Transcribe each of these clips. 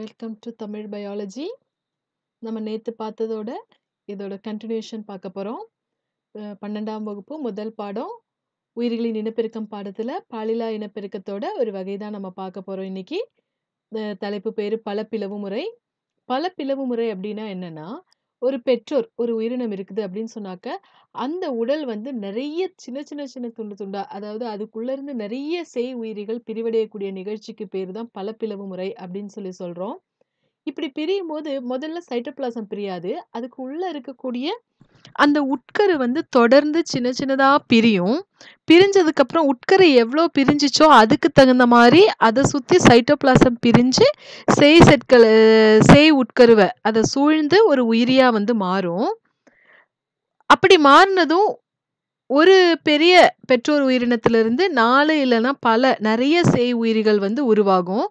Welcome to Tamil biology நம்ம நேற்று பார்த்ததோட இதோட கண்டினியூஷன் பார்க்க போகிறோம் பன்னெண்டாம் வகுப்பு முதல் பாடம் உயிர்களின் இனப்பெருக்கம் பாடத்தில் பாலிலா இனப்பெருக்கத்தோட ஒரு வகை தான் நம்ம பார்க்க போகிறோம் இன்றைக்கி தலைப்பு பேர் பல பிளவு முறை பல பிளவு முறை அப்படின்னா என்னென்னா ஒரு பெற்றோர் ஒரு உயிரினம் இருக்குது அப்படின்னு சொன்னாக்க, அந்த உடல் வந்து நிறைய சின்ன சின்ன சின்ன துண்டு துண்டா, அதாவது இருந்து நிறைய செய் உயிரிகள் பிரிவடையக்கூடிய நிகழ்ச்சிக்கு பேர் தான் பலப்பிளவு முறை அப்படின்னு சொல்லி சொல்றோம். இப்படி பிரியும் போது முதல்ல சைட்டோபிளாசம் பிரியாது. அதுக்கு உள்ள இருக்கக்கூடிய அந்த உட்கரு வந்து தொடர்ந்து சின்ன சின்னதாக பிரியும் பிரிஞ்சதுக்கப்புறம் உட்கரு எவ்வளோ பிரிஞ்சிச்சோ அதுக்கு தகுந்த மாதிரி அதை சுற்றி சைட்டோபிளாசம் பிரிஞ்சு செய் செட்கள் செய் உட்கருவை அதை சூழ்ந்து ஒரு உயிரியாக வந்து மாறும் அப்படி மாறினதும் ஒரு பெரிய பெற்றோர் உயிரினத்திலிருந்து நாலு இல்லைன்னா பல நிறைய செய் உயிரிகள் வந்து உருவாகும்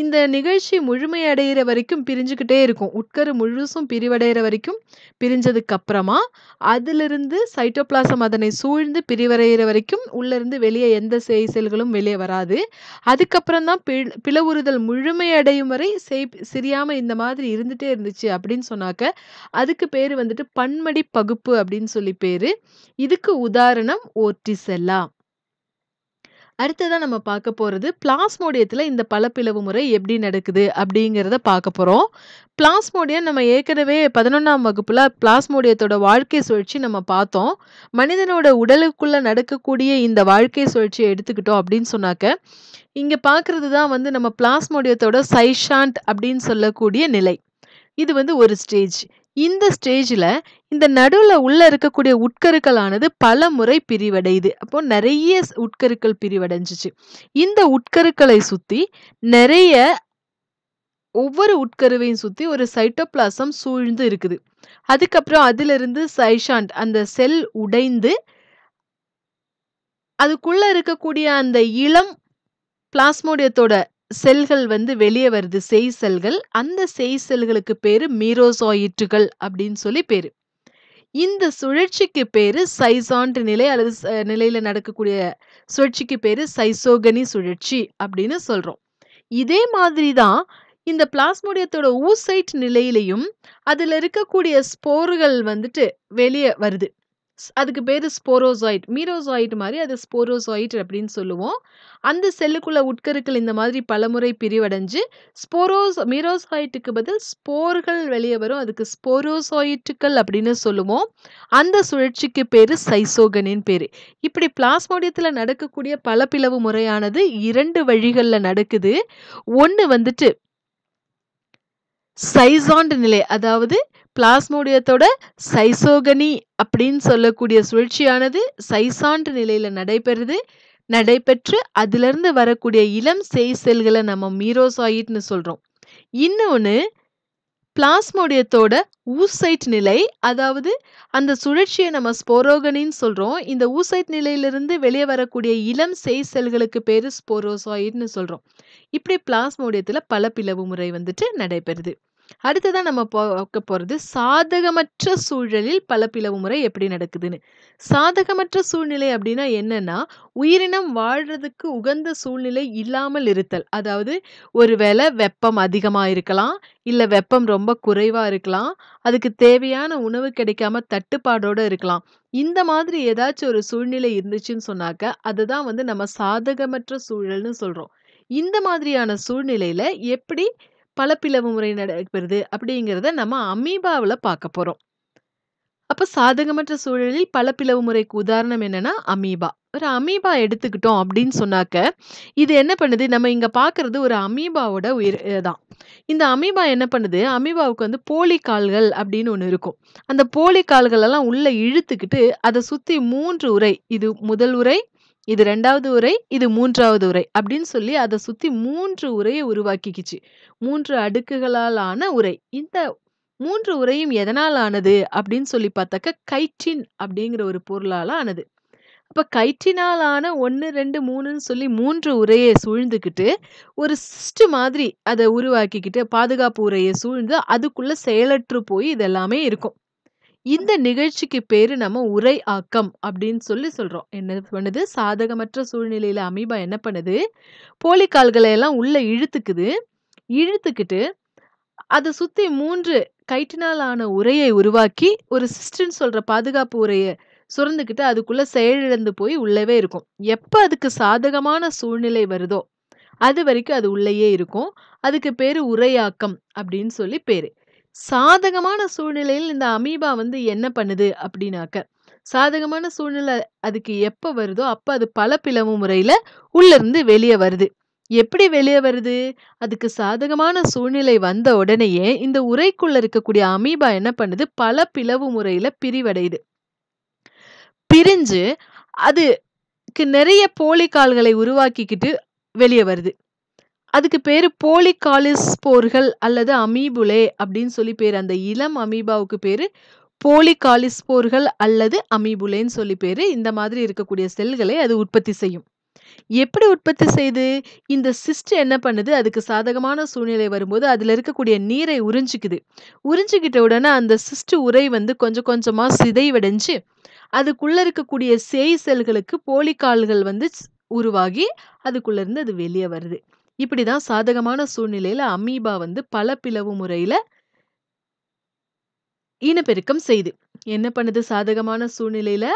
இந்த நிகழ்ச்சி முழுமையடையிற வரைக்கும் பிரிஞ்சுக்கிட்டே இருக்கும் உட்கரு முழுசும் பிரிவடைகிற வரைக்கும் பிரிஞ்சதுக்கப்புறமா அதிலிருந்து சைட்டோபிளாசம் அதனை சூழ்ந்து பிரிவடைகிற வரைக்கும் உள்ளேருந்து வெளியே எந்த செய் செல்களும் வெளியே வராது அதுக்கப்புறம் தான் பி பிளவுறுதல் முழுமையடையும் வரை செய் சிரியாமல் இந்த மாதிரி இருந்துகிட்டே இருந்துச்சு அப்படின்னு சொன்னாக்க அதுக்கு பேர் வந்துட்டு பன்மடி பகுப்பு அப்படின்னு சொல்லி பேர் இதுக்கு உதாரணம் ஓர்டிசெல்லா அடுத்ததாக நம்ம பார்க்க போகிறது பிளாஸ்மோடியத்தில் இந்த பிளவு முறை எப்படி நடக்குது அப்படிங்கிறத பார்க்க போகிறோம் பிளாஸ்மோடியம் நம்ம ஏற்கனவே பதினொன்றாம் வகுப்பில் பிளாஸ்மோடியத்தோட வாழ்க்கை சுழற்சி நம்ம பார்த்தோம் மனிதனோட உடலுக்குள்ளே நடக்கக்கூடிய இந்த வாழ்க்கை சுழற்சியை எடுத்துக்கிட்டோம் அப்படின்னு சொன்னாக்க இங்கே பார்க்குறது தான் வந்து நம்ம பிளாஸ்மோடியத்தோட சைஷாண்ட் அப்படின்னு சொல்லக்கூடிய நிலை இது வந்து ஒரு ஸ்டேஜ் இந்த ஸ்டேஜில் இந்த நடுவில் உள்ளே இருக்கக்கூடிய உட்கருக்களானது பல முறை பிரிவடையுது அப்போ நிறைய உட்கருக்கள் பிரிவடைஞ்சிச்சு இந்த உட்கருக்களை சுற்றி நிறைய ஒவ்வொரு உட்கருவையும் சுற்றி ஒரு சைட்டோபிளாசம் சூழ்ந்து இருக்குது அதுக்கப்புறம் அதிலிருந்து சைஷாண்ட் அந்த செல் உடைந்து அதுக்குள்ள இருக்கக்கூடிய அந்த இளம் பிளாஸ்மோடியத்தோட செல்கள் வந்து வெளியே வருது செய் செல்கள் அந்த செய் செல்களுக்கு பேரு மீரோசாயிட்டுகள் அப்படின்னு சொல்லி பேரு இந்த சுழற்சிக்கு பேர் சைசான்ட் நிலை அல்லது நிலையில் நடக்கக்கூடிய சுழற்சிக்கு பேர் சைசோகனி சுழற்சி அப்படின்னு சொல்கிறோம் இதே மாதிரி தான் இந்த பிளாஸ்மோடியத்தோட ஊசைட் நிலையிலையும் அதில் இருக்கக்கூடிய ஸ்போர்கள் வந்துட்டு வெளியே வருது அதுக்கு பேர் ஸ்போரோசாய்ட் மீரோசாய்ட் மாதிரி அது ஸ்போரோசாய்ட் அப்படின்னு சொல்லுவோம் அந்த செல்லுக்குள்ள உட்கருக்கள் இந்த மாதிரி பலமுறை பிரிவடைஞ்சு ஸ்போரோஸ் மீரோசாய்ட்டுக்கு பதில் ஸ்போர்கள் வெளியே வரும் அதுக்கு ஸ்போரோசாய்ட்டுக்கள் அப்படின்னு சொல்லுவோம் அந்த சுழற்சிக்கு பேர் சைசோகனின் பேர் இப்படி பிளாஸ்மோடியத்தில் நடக்கக்கூடிய பல பிளவு முறையானது இரண்டு வழிகளில் நடக்குது ஒன்று வந்துட்டு சைசாண்ட் நிலை அதாவது பிளாஸ்மோடியத்தோட சைசோகனி அப்படின்னு சொல்லக்கூடிய சுழற்சியானது சைசான்ற நிலையில் நடைபெறுது நடைபெற்று அதிலிருந்து வரக்கூடிய இளம் சேய் செல்களை நம்ம மீரோசாயிட்னு சொல்கிறோம் இன்னொன்று பிளாஸ்மோடியத்தோட ஊசைட் நிலை அதாவது அந்த சுழற்சியை நம்ம ஸ்போரோகனின்னு சொல்கிறோம் இந்த ஊசைட் நிலையிலிருந்து வெளியே வரக்கூடிய இளம் செய் செல்களுக்கு பேர் ஸ்போரோசாயிட்னு சொல்கிறோம் இப்படி பிளாஸ்மோடியத்தில் பல பிளவு முறை வந்துட்டு நடைபெறுது அடுத்ததான் நம்ம பார்க்க போகிறது சாதகமற்ற சூழலில் பல பிளவு முறை எப்படி நடக்குதுன்னு சாதகமற்ற சூழ்நிலை அப்படின்னா என்னென்னா உயிரினம் வாழ்கிறதுக்கு உகந்த சூழ்நிலை இல்லாமல் இருத்தல் அதாவது ஒரு வேலை வெப்பம் அதிகமாக இருக்கலாம் இல்லை வெப்பம் ரொம்ப குறைவாக இருக்கலாம் அதுக்கு தேவையான உணவு கிடைக்காம தட்டுப்பாடோடு இருக்கலாம் இந்த மாதிரி ஏதாச்சும் ஒரு சூழ்நிலை இருந்துச்சுன்னு சொன்னாக்க அதுதான் வந்து நம்ம சாதகமற்ற சூழல்னு சொல்கிறோம் இந்த மாதிரியான சூழ்நிலையில் எப்படி பலப்பிளவு முறை நடைபெறுது அப்படிங்கிறத நம்ம அமீபாவில் பார்க்க போகிறோம் அப்போ சாதகமற்ற சூழலில் பலப்பிளவு முறைக்கு உதாரணம் என்னன்னா அமீபா ஒரு அமீபா எடுத்துக்கிட்டோம் அப்படின்னு சொன்னாக்க இது என்ன பண்ணுது நம்ம இங்கே பார்க்குறது ஒரு அமீபாவோட உயிர் தான் இந்த அமீபா என்ன பண்ணுது அமீபாவுக்கு வந்து போலி கால்கள் அப்படின்னு ஒன்று இருக்கும் அந்த போலி கால்களெல்லாம் உள்ளே இழுத்துக்கிட்டு அதை சுற்றி மூன்று உரை இது முதல் உரை இது ரெண்டாவது உரை இது மூன்றாவது உரை அப்படின்னு சொல்லி அதை சுற்றி மூன்று உரையை உருவாக்கிக்கிச்சு மூன்று அடுக்குகளால் ஆன உரை இந்த மூன்று உரையும் எதனால் ஆனது அப்படின்னு சொல்லி பார்த்தாக்க கைட்டின் அப்படிங்கிற ஒரு பொருளால் ஆனது அப்போ கைட்டினால் ஆன ஒன்று ரெண்டு மூணுன்னு சொல்லி மூன்று உரையை சூழ்ந்துக்கிட்டு ஒரு சிஸ்ட் மாதிரி அதை உருவாக்கிக்கிட்டு பாதுகாப்பு உரையை சூழ்ந்து அதுக்குள்ளே செயலற்று போய் இதெல்லாமே இருக்கும் இந்த நிகழ்ச்சிக்கு பேரு நம்ம உரை ஆக்கம் அப்படின்னு சொல்லி சொல்றோம் என்ன பண்ணுது சாதகமற்ற சூழ்நிலையில அமீபா என்ன பண்ணுது போலிக்கால்களை எல்லாம் உள்ள இழுத்துக்குது இழுத்துக்கிட்டு அதை சுத்தி மூன்று கைட்டினால் ஆன உரையை உருவாக்கி ஒரு சிஸ்டர்ன்னு சொல்ற பாதுகாப்பு உரையை சுரந்துக்கிட்டு அதுக்குள்ள செயலிழந்து போய் உள்ளவே இருக்கும் எப்போ அதுக்கு சாதகமான சூழ்நிலை வருதோ அது வரைக்கும் அது உள்ளேயே இருக்கும் அதுக்கு பேரு உரையாக்கம் அப்படின்னு சொல்லி பேரு சாதகமான சூழ்நிலையில் இந்த அமீபா வந்து என்ன பண்ணுது அப்படின்னாக்க சாதகமான சூழ்நிலை அதுக்கு எப்போ வருதோ அப்போ அது பல பிளவு முறையில் இருந்து வெளியே வருது எப்படி வெளியே வருது அதுக்கு சாதகமான சூழ்நிலை வந்த உடனேயே இந்த உரைக்குள்ள இருக்கக்கூடிய அமீபா என்ன பண்ணுது பல பிளவு முறையில் பிரிவடையுது பிரிஞ்சு அதுக்கு நிறைய போலி கால்களை உருவாக்கிக்கிட்டு வெளியே வருது அதுக்கு பேர் போலிகாலிஸ் ஸ்போர்கள் அல்லது அமீபுலே அப்படின்னு சொல்லி பேர் அந்த இளம் அமீபாவுக்கு பேர் போலிகாலிஸ் ஸ்போர்கள் அல்லது அமீபுலேன்னு சொல்லி பேர் இந்த மாதிரி இருக்கக்கூடிய செல்களை அது உற்பத்தி செய்யும் எப்படி உற்பத்தி செய்து இந்த சிஸ்ட் என்ன பண்ணுது அதுக்கு சாதகமான சூழ்நிலை வரும்போது அதில் இருக்கக்கூடிய நீரை உறிஞ்சிக்குது உறிஞ்சிக்கிட்ட உடனே அந்த சிஸ்ட் உரை வந்து கொஞ்சம் கொஞ்சமாக சிதைவடைஞ்சு அதுக்குள்ளே இருக்கக்கூடிய சேய் செல்களுக்கு போலிக்கால்கள் வந்து உருவாகி அதுக்குள்ளேருந்து அது வெளியே வருது இப்படி தான் சாதகமான சூழ்நிலையில அமீபா வந்து பல பிளவு முறையில இனப்பெருக்கம் செய்து என்ன பண்ணுது சாதகமான சூழ்நிலையில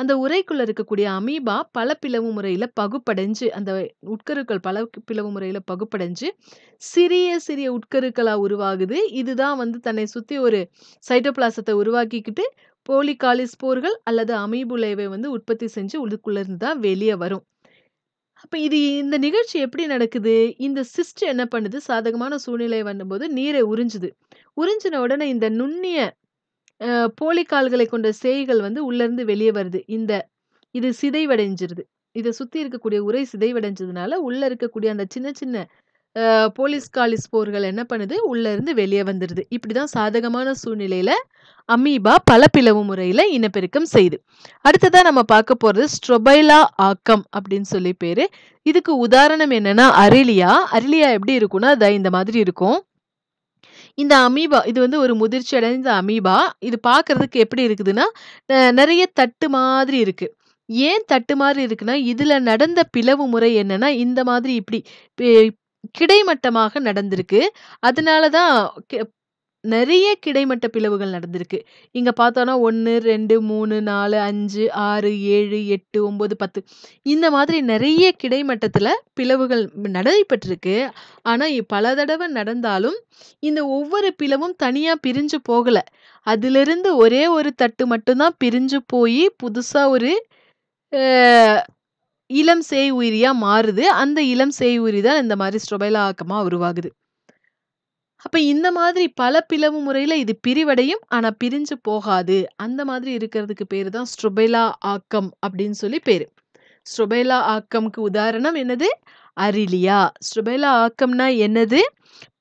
அந்த உரைக்குள்ள இருக்கக்கூடிய அமீபா பல பிளவு முறையில பகுப்படைஞ்சு அந்த உட்கருக்கள் பல பிளவு முறையில பகுப்படைஞ்சு சிறிய சிறிய உட்கருக்களா உருவாகுது இதுதான் வந்து தன்னை சுத்தி ஒரு சைட்டோபிளாசத்தை உருவாக்கிக்கிட்டு போலிகாலிஸ்போர்கள் அல்லது அமீபுலேவை வந்து உற்பத்தி செஞ்சு உள்ளுக்குள்ளேருந்து தான் வெளியே வரும் அப்ப இது இந்த நிகழ்ச்சி எப்படி நடக்குது? இந்த சிஸ்ட் என்ன பண்ணுது? சாதகமான சூழ்நிலை வந்தபோது நீரை உறிஞ்சுது. உறிஞ்சின உடனே இந்த நுண்ணிய போலி கால்களை கொண்ட சேய்கள் வந்து இருந்து வெளியே வருது. இந்த இது சிதைவடைஞ்சிருது. இதை சுத்தி இருக்கக்கூடிய உரை சிதைவடைஞ்சதுனால, உள்ள இருக்கக்கூடிய அந்த சின்ன சின்ன போலீஸ் காலிஸ் போர்கள் என்ன பண்ணுது உள்ளேருந்து வெளியே வந்துடுது இப்படி தான் சாதகமான சூழ்நிலையில் அமீபா பல பிளவு முறையில் இனப்பெருக்கம் செய்யுது அடுத்ததாக நம்ம பார்க்க போகிறது ஸ்ட்ரொபைலா ஆக்கம் அப்படின்னு சொல்லி பேர் இதுக்கு உதாரணம் என்னென்னா அரிலியா அரிலியா எப்படி இருக்குன்னா அதை இந்த மாதிரி இருக்கும் இந்த அமீபா இது வந்து ஒரு முதிர்ச்சி அடைந்த அமீபா இது பார்க்குறதுக்கு எப்படி இருக்குதுன்னா நிறைய தட்டு மாதிரி இருக்குது ஏன் தட்டு மாதிரி இருக்குன்னா இதில் நடந்த பிளவு முறை என்னன்னா இந்த மாதிரி இப்படி கிடைமட்டமாக நடந்திருக்கு. அதனால தான் கெ கிடைமட்ட பிளவுகள் நடந்திருக்கு. இங்க பார்த்தோம்னா ஒன்று ரெண்டு மூணு நாலு அஞ்சு ஆறு ஏழு எட்டு ஒம்பது பத்து இந்த மாதிரி நிறைய கிடைமட்டத்தில் பிளவுகள் நடைபெற்றிருக்கு. ஆனா, பல தடவை நடந்தாலும், இந்த ஒவ்வொரு பிளவும் தனியா பிரிஞ்சு போகல. அதிலிருந்து ஒரே ஒரு தட்டு மட்டும்தான் பிரிஞ்சு போய் புதுசா ஒரு இளம் செய் உயிரியாக மாறுது அந்த இளம் சேய் உயிரி தான் இந்த மாதிரி ஸ்ட்ரொபைலா ஆக்கமாக உருவாகுது அப்போ இந்த மாதிரி பல பிளவு முறையில் இது பிரிவடையும் ஆனால் பிரிஞ்சு போகாது அந்த மாதிரி இருக்கிறதுக்கு பேர் தான் ஸ்ட்ரொபைலா ஆக்கம் அப்படின்னு சொல்லி பேர் ஸ்ட்ரொபைலா ஆக்கம்க்கு உதாரணம் என்னது அரிலியா ஸ்ட்ரொபைலா ஆக்கம்னா என்னது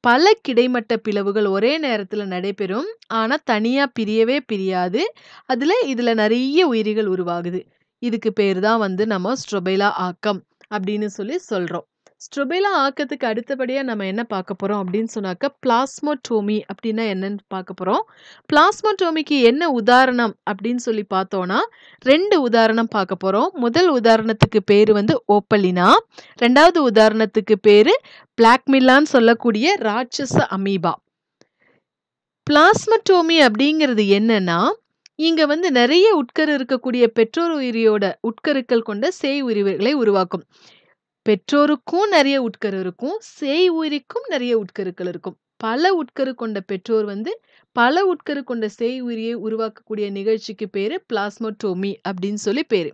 பல கிடைமட்ட பிளவுகள் ஒரே நேரத்தில் நடைபெறும் ஆனால் தனியாக பிரியவே பிரியாது அதில் இதில் நிறைய உயிரிகள் உருவாகுது இதுக்கு பேர் தான் வந்து நம்ம ஸ்ட்ரொபெலா ஆக்கம் அப்படின்னு சொல்லி சொல்கிறோம் ஸ்ட்ரொபெலா ஆக்கத்துக்கு அடுத்தபடியாக நம்ம என்ன பார்க்க போகிறோம் அப்படின்னு சொன்னாக்க பிளாஸ்மோட்டோமி அப்படின்னா என்னன்னு பார்க்க போகிறோம் பிளாஸ்மோட்டோமிக்கு என்ன உதாரணம் அப்படின்னு சொல்லி பார்த்தோன்னா ரெண்டு உதாரணம் பார்க்க போகிறோம் முதல் உதாரணத்துக்கு பேர் வந்து ஓப்பலினா ரெண்டாவது உதாரணத்துக்கு பேர் பிளாக்மில்லான்னு சொல்லக்கூடிய ராட்சச அமீபா பிளாஸ்மட்டோமி அப்படிங்கிறது என்னன்னா இங்க வந்து நிறைய உட்கரு இருக்கக்கூடிய பெற்றோர் உயிரியோட உட்கருக்கள் கொண்ட சேய் உயிரிகளை உருவாக்கும் பெற்றோருக்கும் நிறைய உட்கரு இருக்கும் சேய் உயிரிக்கும் நிறைய உட்கருக்கள் இருக்கும் பல உட்கரு கொண்ட பெற்றோர் வந்து பல உட்கரு கொண்ட சேய் உயிரியை உருவாக்கக்கூடிய நிகழ்ச்சிக்கு பேரு பிளாஸ்மோட்டோமி அப்படின்னு சொல்லி பேரு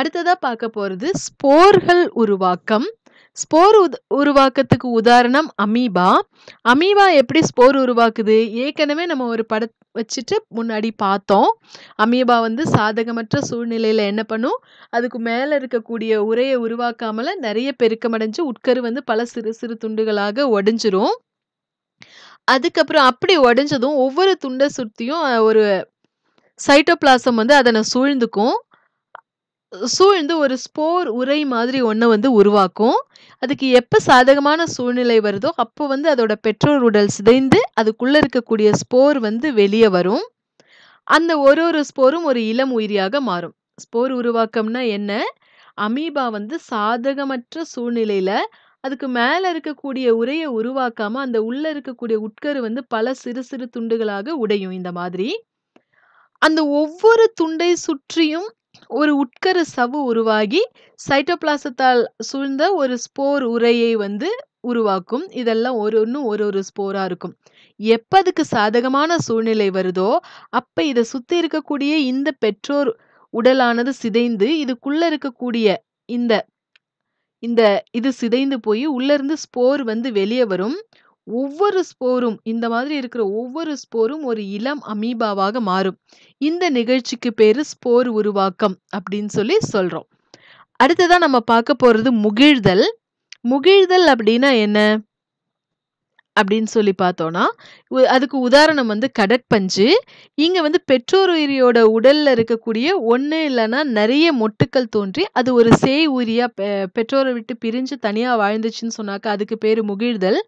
அடுத்ததா பார்க்க போறது ஸ்போர்கள் உருவாக்கம் ஸ்போர் உருவாக்கத்துக்கு உதாரணம் அமீபா அமீபா எப்படி ஸ்போர் உருவாக்குது ஏற்கனவே நம்ம ஒரு பட வச்சுட்டு முன்னாடி பார்த்தோம் அமீபா வந்து சாதகமற்ற சூழ்நிலையில் என்ன பண்ணும் அதுக்கு மேலே இருக்கக்கூடிய உரையை உருவாக்காமல் நிறைய பெருக்கமடைஞ்சு உட்கரு வந்து பல சிறு சிறு துண்டுகளாக உடஞ்சிரும் அதுக்கப்புறம் அப்படி உடஞ்சதும் ஒவ்வொரு துண்டை சுற்றியும் ஒரு சைட்டோபிளாசம் வந்து அதனை சூழ்ந்துக்கும் சூழ்ந்து ஒரு ஸ்போர் உரை மாதிரி ஒன்றை வந்து உருவாக்கும் அதுக்கு எப்போ சாதகமான சூழ்நிலை வருதோ அப்போ வந்து அதோட பெற்றோர் உடல் சிதைந்து அதுக்குள்ளே இருக்கக்கூடிய ஸ்போர் வந்து வெளியே வரும் அந்த ஒரு ஒரு ஸ்போரும் ஒரு இளம் உயிரியாக மாறும் ஸ்போர் உருவாக்கம்னா என்ன அமீபா வந்து சாதகமற்ற சூழ்நிலையில் அதுக்கு மேலே இருக்கக்கூடிய உரையை உருவாக்காமல் அந்த உள்ளே இருக்கக்கூடிய உட்கரு வந்து பல சிறு சிறு துண்டுகளாக உடையும் இந்த மாதிரி அந்த ஒவ்வொரு துண்டை சுற்றியும் ஒரு உட்கரு சவ்வு உருவாகி சைட்டோபிளாசத்தால் சூழ்ந்த ஒரு ஸ்போர் உரையை வந்து உருவாக்கும் இதெல்லாம் ஒரு ஒன்றும் ஒரு ஒரு ஸ்போராக இருக்கும் எப்பதுக்கு சாதகமான சூழ்நிலை வருதோ அப்போ இதை சுற்றி இருக்கக்கூடிய இந்த பெற்றோர் உடலானது சிதைந்து இதுக்குள்ளே இருக்கக்கூடிய இந்த இந்த இது சிதைந்து போய் உள்ளேருந்து ஸ்போர் வந்து வெளியே வரும் ஒவ்வொரு ஸ்போரும் இந்த மாதிரி இருக்கிற ஒவ்வொரு ஸ்போரும் ஒரு இளம் அமீபாவாக மாறும் இந்த நிகழ்ச்சிக்கு பேர் ஸ்போர் உருவாக்கம் அப்படின்னு சொல்லி சொல்கிறோம் அடுத்ததான் நம்ம பார்க்க போகிறது முகிழ்தல் முகிழ்தல் அப்படின்னா என்ன அப்படின்னு சொல்லி பார்த்தோன்னா அதுக்கு உதாரணம் வந்து கடற்பஞ்சு இங்க வந்து பெற்றோர் உயிரியோட உடல்ல இருக்கக்கூடிய ஒண்ணு இல்லைன்னா நிறைய மொட்டுக்கள் தோன்றி அது ஒரு சேய் உயிரியாக பெற்றோரை விட்டு பிரிஞ்சு தனியா வாழ்ந்துச்சுன்னு சொன்னாக்கா அதுக்கு பேரு முகிழ்தல்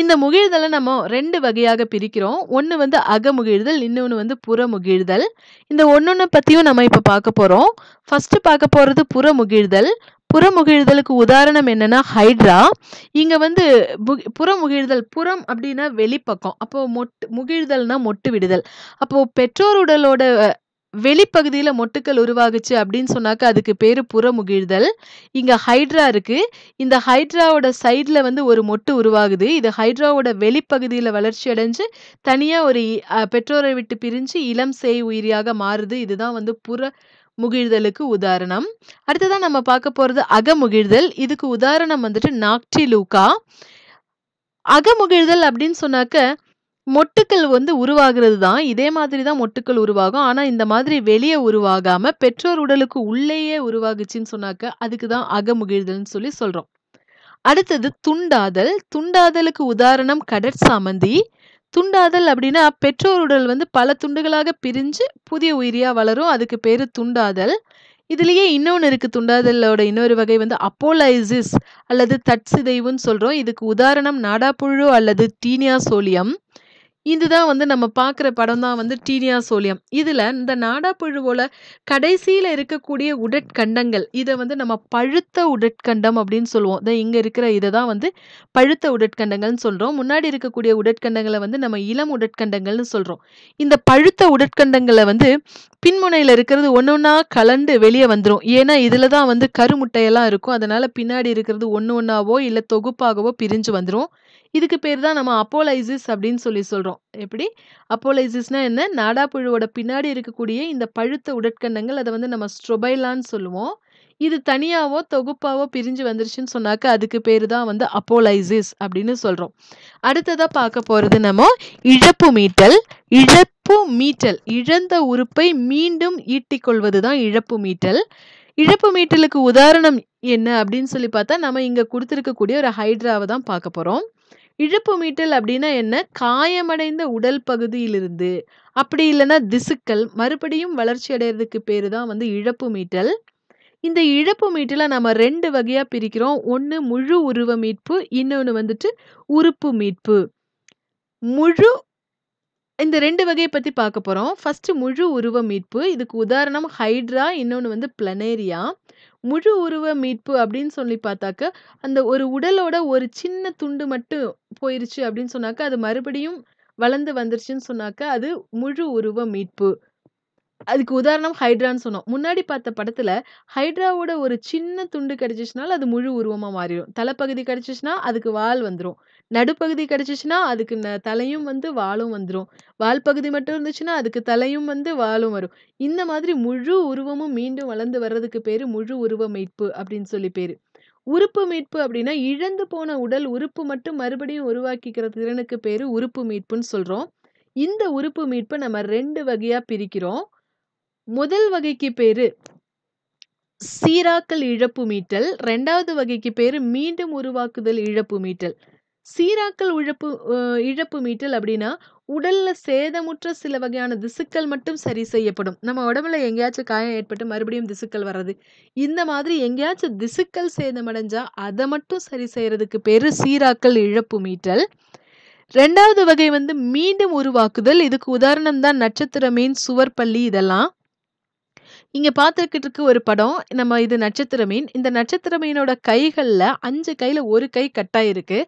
இந்த முகிழ்தலை நம்ம ரெண்டு வகையாக பிரிக்கிறோம் ஒன்று வந்து அகமுகிழ்தல் இன்னொன்று வந்து புறமுகிழ்தல் இந்த ஒன்று பற்றியும் நம்ம இப்போ பார்க்க போகிறோம் ஃபஸ்ட்டு பார்க்க போகிறது புறமுகிழ்தல் புறமுகிழ்தலுக்கு உதாரணம் என்னென்னா ஹைட்ரா இங்கே வந்து புறமுகிழ்தல் புறம் அப்படின்னா வெளிப்பக்கம் அப்போது மொட்டு முகிழ்தல்னா மொட்டு விடுதல் அப்போது பெற்றோர் உடலோட வெளிப்பகுதியில் மொட்டுக்கள் உருவாகுச்சு அப்படின்னு சொன்னாக்க அதுக்கு பேர் புறமுகிழ்தல் இங்கே ஹைட்ரா இருக்குது இந்த ஹைட்ராவோட சைடில் வந்து ஒரு மொட்டு உருவாகுது இது ஹைட்ராவோட வெளிப்பகுதியில் வளர்ச்சி அடைஞ்சு தனியாக ஒரு பெற்றோரை விட்டு பிரிஞ்சு இளம் சேய் உயிரியாக மாறுது இதுதான் வந்து புற முகிழ்தலுக்கு உதாரணம் அடுத்ததான் நம்ம பார்க்க போகிறது அகமுகிழ்தல் இதுக்கு உதாரணம் வந்துட்டு நாக்டிலூக்கா அகமுகிழ்தல் அப்படின்னு சொன்னாக்க மொட்டுக்கள் வந்து உருவாகிறது தான் இதே மாதிரி தான் மொட்டுக்கள் உருவாகும் ஆனால் இந்த மாதிரி வெளியே உருவாகாமல் பெற்றோர் உடலுக்கு உள்ளேயே உருவாகுச்சின்னு சொன்னாக்க அதுக்கு தான் அகமுகிழ்தல்னு சொல்லி சொல்கிறோம் அடுத்தது துண்டாதல் துண்டாதலுக்கு உதாரணம் கடற்சாமந்தி துண்டாதல் அப்படின்னா பெற்றோர் உடல் வந்து பல துண்டுகளாக பிரிஞ்சு புதிய உயிரியாக வளரும் அதுக்கு பேர் துண்டாதல் இதுலேயே இன்னொன்று இருக்குது துண்டாதலோட இன்னொரு வகை வந்து அப்போலைசிஸ் அல்லது தட்சிதைவுன்னு சொல்கிறோம் இதுக்கு உதாரணம் நாடாப்புழு அல்லது டீனியா சோலியம் இதுதான் வந்து நம்ம பார்க்குற படம் தான் வந்து டீனியா சோலியம் இதில் இந்த நாடாப்புழுவோல கடைசியில் இருக்கக்கூடிய உடற்கண்டங்கள் இதை வந்து நம்ம பழுத்த உடற்கண்டம் அப்படின்னு சொல்லுவோம் இதை இங்கே இருக்கிற இதை தான் வந்து பழுத்த உடற்கண்டங்கள்னு சொல்கிறோம் முன்னாடி இருக்கக்கூடிய உடற்கண்டங்களை வந்து நம்ம இளம் உடற்கண்டங்கள்னு சொல்கிறோம் இந்த பழுத்த உடற்கண்டங்களை வந்து பின்முனையில் இருக்கிறது ஒன்று ஒன்றா கலண்டு வெளியே வந்துடும் ஏன்னா இதில் தான் வந்து கருமுட்டையெல்லாம் இருக்கும் அதனால் பின்னாடி இருக்கிறது ஒன்று ஒன்றாவோ இல்லை தொகுப்பாகவோ பிரிஞ்சு வந்துடும் இதுக்கு பேர் தான் நம்ம அப்போலைசிஸ் அப்படின்னு சொல்லி சொல்கிறோம் எப்படி அப்போலைசிஸ்னால் என்ன நாடாப்புழுவோட பின்னாடி இருக்கக்கூடிய இந்த பழுத்த உடற்கண்டங்கள் அதை வந்து நம்ம ஸ்ட்ரொபைலான்னு சொல்லுவோம் இது தனியாவோ தொகுப்பாவோ பிரிஞ்சு வந்துருச்சுன்னு சொன்னாக்க அதுக்கு பேர் தான் வந்து அப்போலைசிஸ் அப்படின்னு சொல்கிறோம் அடுத்ததாக பார்க்க போகிறது நம்ம இழப்பு மீட்டல் இழப்பு மீட்டல் இழந்த உறுப்பை மீண்டும் ஈட்டிக்கொள்வது தான் இழப்பு மீட்டல் இழப்பு மீட்டலுக்கு உதாரணம் என்ன அப்படின்னு சொல்லி பார்த்தா நம்ம இங்கே கொடுத்துருக்கக்கூடிய ஒரு ஹைட்ராவை தான் பார்க்க போகிறோம் இழப்பு மீட்டல் அப்படின்னா என்ன காயமடைந்த உடல் பகுதியிலிருந்து அப்படி இல்லைன்னா திசுக்கள் மறுபடியும் வளர்ச்சி அடைகிறதுக்கு பேர் தான் வந்து இழப்பு மீட்டல் இந்த இழப்பு மீட்டலை நம்ம ரெண்டு வகையாக பிரிக்கிறோம் ஒன்று முழு உருவ மீட்பு இன்னொன்று வந்துட்டு உறுப்பு மீட்பு முழு இந்த ரெண்டு வகையை பற்றி பார்க்க போகிறோம் ஃபஸ்ட்டு முழு உருவ மீட்பு இதுக்கு உதாரணம் ஹைட்ரா இன்னொன்று வந்து பிளனேரியா முழு உருவ மீட்பு அப்படின்னு சொல்லி பார்த்தாக்க, அந்த ஒரு உடலோட ஒரு சின்ன துண்டு மட்டும் போயிருச்சு அப்படின்னு சொன்னாக்க, அது மறுபடியும் வளர்ந்து வந்துருச்சுன்னு சொன்னாக்க, அது முழு உருவ மீட்பு. அதுக்கு உதாரணம் ஹைட்ரான்னு சொன்னோம். முன்னாடி பார்த்த படத்துல, ஹைட்ராவோட ஒரு சின்ன துண்டு கிடைச்சுச்சுனாலும் அது முழு உருவமா மாறிடும் தலைப்பகுதி கிடைச்சுச்சுனா, அதுக்கு வால் வந்துடும் நடுப்பகுதி கிடைச்சுச்சுனா, அதுக்கு ந தலையும் வந்து, வாலும் வந்துடும் வால் பகுதி மட்டும் இருந்துச்சுன்னா அதுக்கு தலையும் வந்து, வாலும் வரும். இந்த மாதிரி முழு உருவமும் மீண்டும் வளர்ந்து வர்றதுக்கு பேரு முழு உருவ மீட்பு அப்படின்னு சொல்லி பேரு. உறுப்பு மீட்பு அப்படின்னா, இழந்து போன உடல் உறுப்பு மட்டும் மறுபடியும் உருவாக்கிக்கிற திறனுக்கு பேரு உறுப்பு மீட்புன்னு சொல்றோம். இந்த உறுப்பு மீட்பை நம்ம ரெண்டு வகையா பிரிக்கிறோம். முதல் வகைக்கு பேர் சீராக்கல் இழப்பு மீட்டல் ரெண்டாவது வகைக்கு பேர் மீண்டும் உருவாக்குதல் இழப்பு மீட்டல் சீராக்கல் இழப்பு இழப்பு மீட்டல் அப்படின்னா உடல்ல சேதமுற்ற சில வகையான திசுக்கள் மட்டும் சரி செய்யப்படும் நம்ம உடம்புல எங்கேயாச்சும் காயம் ஏற்பட்டு மறுபடியும் திசுக்கள் வர்றது இந்த மாதிரி எங்கேயாச்சும் திசுக்கள் சேதமடைஞ்சா அதை மட்டும் சரி செய்யறதுக்கு பேர் சீராக்கல் இழப்பு மீட்டல் ரெண்டாவது வகை வந்து மீண்டும் உருவாக்குதல் இதுக்கு உதாரணம் தான் நட்சத்திர மீன் சுவர்பள்ளி இதெல்லாம் இங்க பாத்துக்கிட்டு இருக்கு ஒரு படம் நம்ம இது நட்சத்திர மீன் இந்த நட்சத்திர மீனோட கைகள்ல அஞ்சு கையில ஒரு கை கட்டாயிருக்கு.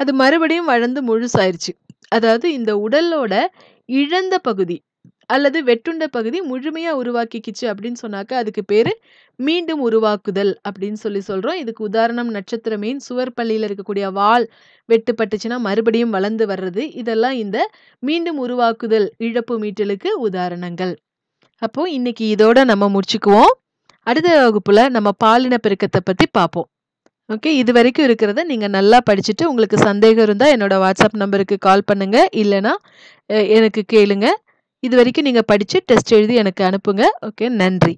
அது மறுபடியும் வளர்ந்து முழுசாயிருச்சு. அதாவது இந்த உடலோட இழந்த பகுதி அல்லது வெட்டுண்ட பகுதி முழுமையா உருவாக்கிக்கிச்சு அப்படின்னு சொன்னாக்க, அதுக்கு பேரு மீண்டும் உருவாக்குதல் அப்படின்னு சொல்லி சொல்றோம். இதுக்கு உதாரணம் நட்சத்திர மீன், சுவர் பள்ளியில இருக்கக்கூடிய வால் வெட்டுப்பட்டுச்சுன்னா மறுபடியும் வளர்ந்து வர்றது. இதெல்லாம் இந்த மீண்டும் உருவாக்குதல், இழப்பு மீட்டலுக்கு உதாரணங்கள். அப்போது இன்றைக்கி இதோட நம்ம முடிச்சுக்குவோம் அடுத்த வகுப்பில் நம்ம பாலின பெருக்கத்தை பற்றி பார்ப்போம் ஓகே இது வரைக்கும் இருக்கிறத நீங்கள் நல்லா படிச்சுட்டு உங்களுக்கு சந்தேகம் இருந்தால் என்னோடய வாட்ஸ்அப் நம்பருக்கு கால் பண்ணுங்கள் இல்லைனா எனக்கு கேளுங்க இது வரைக்கும் நீங்கள் படித்து டெஸ்ட் எழுதி எனக்கு அனுப்புங்க ஓகே நன்றி